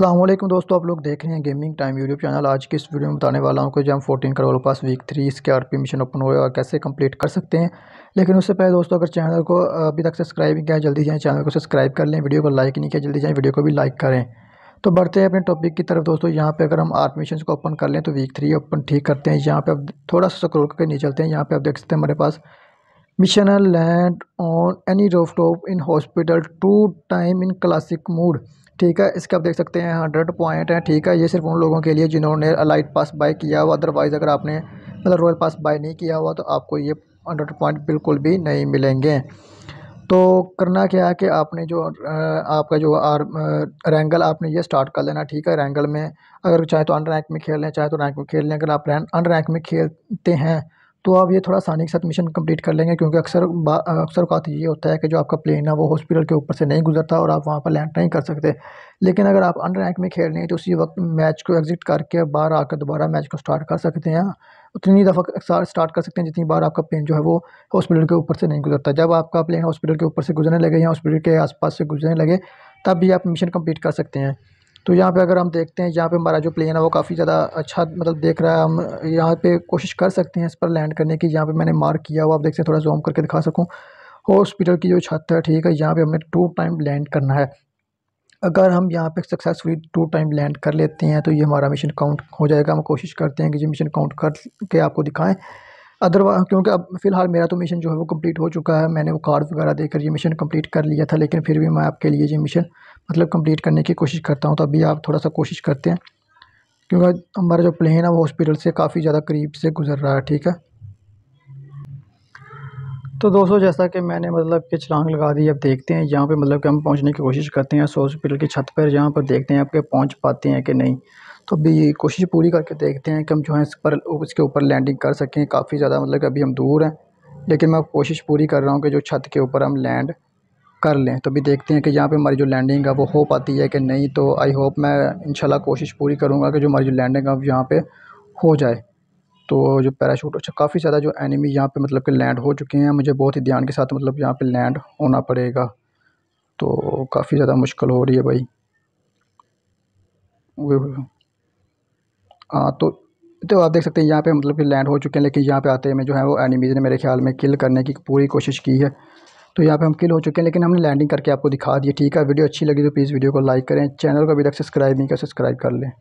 अल्लाम दोस्तों आप लोग देख रहे हैं गेमिंग टाइम यूट्यूब चैनल आज की इस वीडियो में बताने वाला हूं कि जब हम फोर्टीन करोल पास वीक थ्री इसके आर पी मिशन ओपन हुए और कैसे कंप्लीट कर सकते हैं लेकिन उससे पहले दोस्तों अगर चैनल को अभी तक सब्सक्राइब नहीं किया जल्दी जाएँ चैनल को सब्सक्राइब कर लें वीडियो को लाइक नहीं किया जल्दी जाएँ वीडियो को भी लाइक करें तो बढ़ते हैं अपने टॉपिक की तरफ दोस्तों यहाँ पे अगर हम आर्ट मिशन को ओपन कर लें तो वीक थ्री ओपन ठीक करते हैं यहाँ पे आप थोड़ा सा स्क्रोल करके नीचे चलते हैं यहाँ पर आप देख सकते हैं हमारे पास mission land on any roof top in hospital two time in classic mood ठीक है इसका आप देख सकते हैं हंड्रेड पॉइंट है ठीक है ये सिर्फ उन लोगों के लिए जिन्होंने अलाइट पास बाय किया हुआ अदरवाइज़ अगर आपने मतलब रॉयल पास बाय नहीं किया हुआ तो आपको ये हंड्रेड पॉइंट बिल्कुल भी नहीं मिलेंगे तो करना क्या है कि आपने जो आपका जो आर रैंगल आपने ये स्टार्ट कर लेना ठीक है रैंगल में अगर चाहे तो अन रैंक में खेल लें चाहे तो रैंक में खेल लें अगर आप अन रैंक में खेलते हैं तो आप ये थोड़ा आसानी के साथ मिशन कंप्लीट कर लेंगे क्योंकि अक्सर अक्सर अवत तो ये होता है कि जो आपका प्लेन है वो हॉस्पिटल के ऊपर से नहीं गुजरता और आप वहाँ पर लैंड नहीं कर सकते लेकिन अगर आप अंडर रैंक में खेल रहे हैं तो उसी वक्त मैच को एग्जिट करके बाहर आकर दोबारा मैच को स्टार्ट कर सकते हैं उतनी दफ़ा स्टार्ट कर सकते हैं जितनी बार आपका प्लेन जो है वो हॉस्पिटल के ऊपर से नहीं गुजरता जब आपका प्लेन हॉस्पिटल के ऊपर से गुजरने लगे या हॉस्पिटल के आसपास से गुजरने लगे तब भी आप मिशन कंप्लीट कर सकते हैं तो यहाँ पे अगर हम देखते हैं यहाँ पे हमारा जो प्लेन है वो काफ़ी ज़्यादा अच्छा मतलब देख रहा है हम यहाँ पे कोशिश कर सकते हैं इस पर लैंड करने की यहाँ पे मैंने मार्क किया हुआ आप देख सकते हैं थोड़ा जूम करके दिखा सकूँ हॉस्पिटल की जो छत है ठीक है यहाँ पर हमने टू टाइम लैंड करना है अगर हम यहाँ पे सक्सेसफुली टू टाइम लैंड कर लेते हैं तो ये हमारा मिशन काउंट हो जाएगा हम कोशिश करते हैं कि जो मिशन काउंट करके आपको दिखाएं अदरवा क्योंकि अब फिलहाल मेरा तो मिशन जो है वो कंप्लीट हो चुका है मैंने वो कार्ड वगैरह देकर ये मिशन कंप्लीट कर लिया था लेकिन फिर भी मैं आपके लिए ये मिशन मतलब कंप्लीट करने की कोशिश करता हूँ तो अभी आप थोड़ा सा कोशिश करते हैं क्योंकि हमारा जो प्लेन है वो हॉस्पिटल से काफ़ी ज़्यादा करीब से गुजर रहा है ठीक है तो दोस्तों जैसा कि मैंने मतलब कि छलांग लगा दी अब देखते हैं यहाँ पे मतलब कि हम पहुँचने की कोशिश करते हैं हॉस्पिटल की छत पर यहाँ पर देखते हैं आपके पहुँच पाते हैं कि नहीं तो अभी कोशिश पूरी करके देखते हैं कि हम जो है इस पर इसके ऊपर लैंडिंग कर सकें काफ़ी ज़्यादा मतलब कि अभी हम दूर हैं लेकिन मैं कोशिश पूरी कर रहा हूँ कि जो छत के ऊपर हम लैंड कर लें तो अभी देखते हैं कि यहाँ पे हमारी जो लैंडिंग है वो हो पाती है कि नहीं तो आई होप मैं इंशाल्लाह कोशिश पूरी करूँगा कि जो हमारी जो लैंडिंग है यहाँ पे हो जाए तो जो पैराशूट अच्छा काफ़ी ज़्यादा जो एनिमी यहाँ पे मतलब कि लैंड हो चुके हैं मुझे बहुत ही ध्यान के साथ मतलब यहाँ पे लैंड होना पड़ेगा तो काफ़ी ज़्यादा मुश्किल हो रही है भाई तो तो आप देख सकते हैं यहाँ पे मतलब कि लैंड हो चुके हैं लेकिन यहाँ पे आते में जो है वो एनिमीज़ ने मेरे ख्याल में किल करने की पूरी कोशिश की है तो यहाँ पे हम किल हो चुके हैं लेकिन हमने लैंडिंग करके आपको दिखा दिया ठीक है वीडियो अच्छी लगी तो प्लीज़ वीडियो को लाइक करें चैनल को अभी तक सब्सक्राइब नहीं कर सब्सक्राइब कर लें